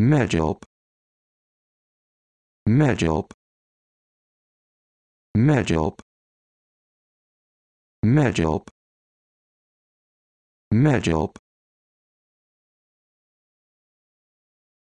Medulp Medulp Medulp Medulp Medulp